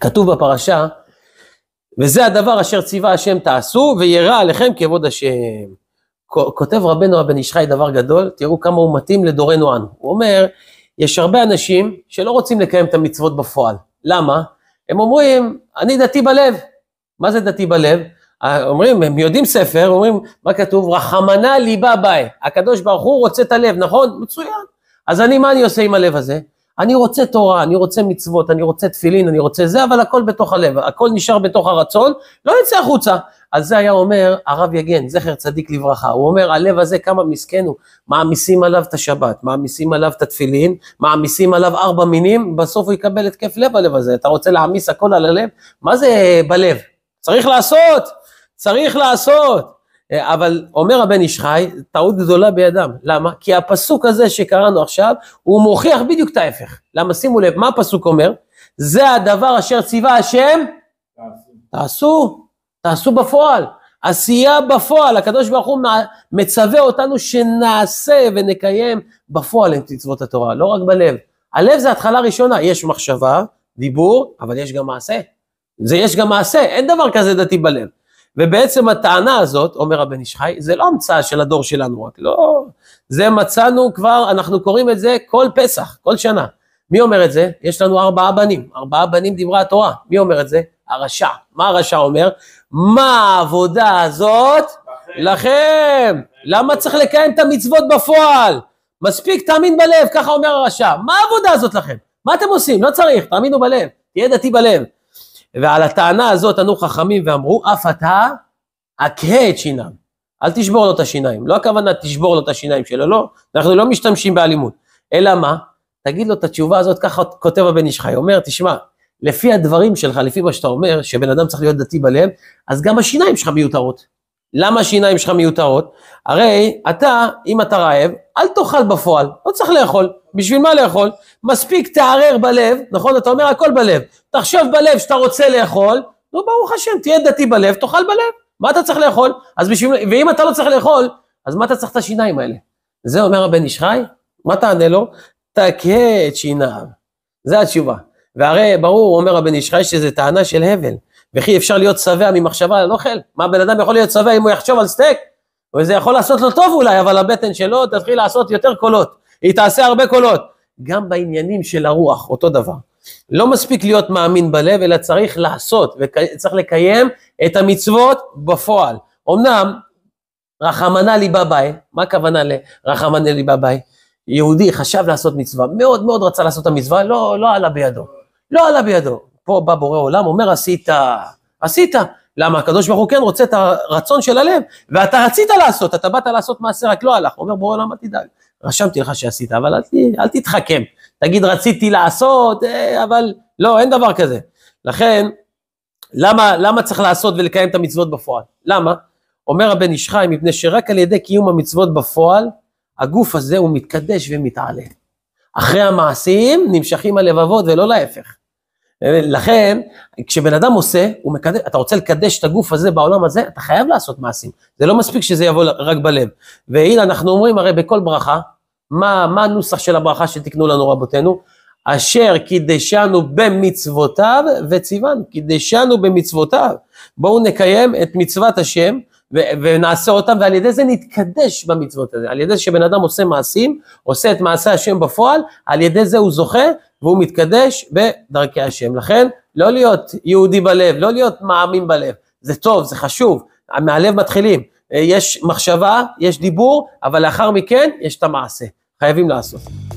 כתוב בפרשה, וזה הדבר אשר ציווה השם תעשו, וירא עליכם כבוד השם. כותב רבנו הבן ישחי דבר גדול, תראו כמה הוא מתאים לדורנו אנו. הוא אומר, יש הרבה אנשים שלא רוצים לקיים את המצוות בפועל. למה? הם אומרים, אני דתי בלב. מה זה דתי בלב? אה, אומרים, הם יודעים ספר, אומרים, מה כתוב? רחמנא ליבה באי. הקדוש ברוך הוא רוצה את הלב, נכון? מצוין. אז אני, מה אני עושה עם הלב הזה? אני רוצה תורה, אני רוצה מצוות, אני רוצה תפילין, אני רוצה זה, אבל הכל בתוך הלב, הכל נשאר בתוך הרצון, לא יצא החוצה. אז זה היה אומר הרב יגן, זכר צדיק לברכה, הוא אומר, הלב הזה כמה מסכן הוא, מעמיסים עליו את השבת, מעמיסים עליו את התפילין, מעמיסים עליו ארבע מינים, בסוף הוא יקבל התקף לב הלב הזה, אתה רוצה להעמיס הכל על הלב? מה זה בלב? צריך לעשות, צריך לעשות. אה, אבל אומר הבן איש חי, טעות גדולה בידם. למה? כי הפסוק הזה שקראנו עכשיו, הוא מוכיח בדיוק את ההפך. למה? שימו לב, מה הפסוק אומר? זה הדבר אשר ציווה השם, תעשו. תעשו, תעשו בפועל. עשייה בפועל, הקדוש ברוך הוא מצווה אותנו שנעשה ונקיים בפועל את מצוות התורה, לא רק בלב. הלב זה התחלה ראשונה, יש מחשבה, דיבור, אבל יש גם מעשה. זה יש גם מעשה, אין דבר כזה דתי בלב. ובעצם הטענה הזאת, אומר הבן איש חי, זה לא המצאה של הדור שלנו רק, לא, זה מצאנו כבר, אנחנו קוראים את זה כל פסח, כל שנה. מי אומר את זה? יש לנו ארבעה בנים, ארבעה בנים דברי התורה, מי אומר את זה? הרשע. מה הרשע אומר? מה העבודה הזאת לכם. למה צריך לקיים את המצוות בפועל? מספיק, תאמין בלב, ככה אומר הרשע. מה העבודה הזאת לכם? מה אתם עושים? לא צריך, תאמינו בלב, תהיה דתי בלב. ועל הטענה הזאת ענו חכמים ואמרו, אף אתה אכה את שינם. אל תשבור לו את השיניים. לא הכוונה תשבור לו את השיניים שלו, לא. אנחנו לא משתמשים באלימות. אלא מה? תגיד לו את התשובה הזאת, ככה כותב הבן איש חי. אומר, תשמע, לפי הדברים שלך, לפי מה שאתה אומר, שבן אדם צריך להיות דתי בלב, אז גם השיניים שלך מיותרות. למה השיניים שלך מיותרות? הרי אתה, אם אתה רעב, אל תאכל בפועל, לא צריך לאכול. בשביל מה לאכול? מספיק תערער בלב, נכון? אתה אומר הכל בלב. תחשוב בלב שאתה רוצה לאכול, נו ברוך השם, תהיה דתי בלב, תאכל בלב. מה אתה צריך לאכול? אז בשביל... ואם אתה לא צריך לאכול, אז מה אתה צריך את השיניים האלה? זה אומר הבן איש חי, מה תענה לו? תכה את שיניו. זה התשובה. והרי ברור, אומר הבן איש חי, שזו טענה של הבל. וכי אפשר להיות שבע ממחשבה על אוכל? מה בן אדם יכול להיות שבע אם הוא יחשוב על סטייק? וזה יכול לעשות לו טוב אולי, אבל הבטן שלו תתחיל לעשות יותר קולות, היא תעשה הרבה קולות. גם בעניינים של הרוח, אותו דבר. לא מספיק להיות מאמין בלב, אלא צריך לעשות, וצריך לקיים את המצוות בפועל. אמנם, רחמנא ליבא ביי, מה הכוונה לרחמנא ליבא ביי? יהודי חשב לעשות מצווה, מאוד מאוד רצה לעשות את המצווה, לא, לא עלה בידו. לא עלה בידו. פה בא בורא עולם, אומר עשית, עשית. למה? הקדוש ברוך הוא כן רוצה את הרצון של הלב, ואתה רצית לעשות, אתה באת לעשות מעשה, רק לא הלך. אומר בורא עולם, אל תדאג, רשמתי לך שעשית, אבל אל, אל תתחכם. תגיד, רציתי לעשות, אה, אבל לא, אין דבר כזה. לכן, למה, למה צריך לעשות ולקיים את המצוות בפועל? למה? אומר הבן איש חי, מפני שרק על ידי קיום המצוות בפועל, הגוף הזה הוא מתקדש ומתעלה. אחרי המעשים נמשכים הלבבות ולא להפך. לכן, כשבן אדם עושה, הוא מקדש, אתה רוצה לקדש את הגוף הזה בעולם הזה, אתה חייב לעשות מעשים. זה לא מספיק שזה יבוא רק בלב. והנה, אנחנו אומרים הרי בכל ברכה, מה, מה הנוסח של הברכה שתיקנו לנו רבותינו? אשר קידשנו במצוותיו וציוונו, קידשנו במצוותיו. בואו נקיים את מצוות השם ונעשה אותם, ועל ידי זה נתקדש במצוות הזה, על ידי שבן אדם עושה מעשים, עושה את מעשה השם בפועל, על ידי זה הוא זוכה והוא מתקדש בדרכי השם. לכן, לא להיות יהודי בלב, לא להיות מאמין בלב. זה טוב, זה חשוב, מהלב מתחילים. יש מחשבה, יש דיבור, אבל לאחר מכן יש את המעשה. חייבים לעשות.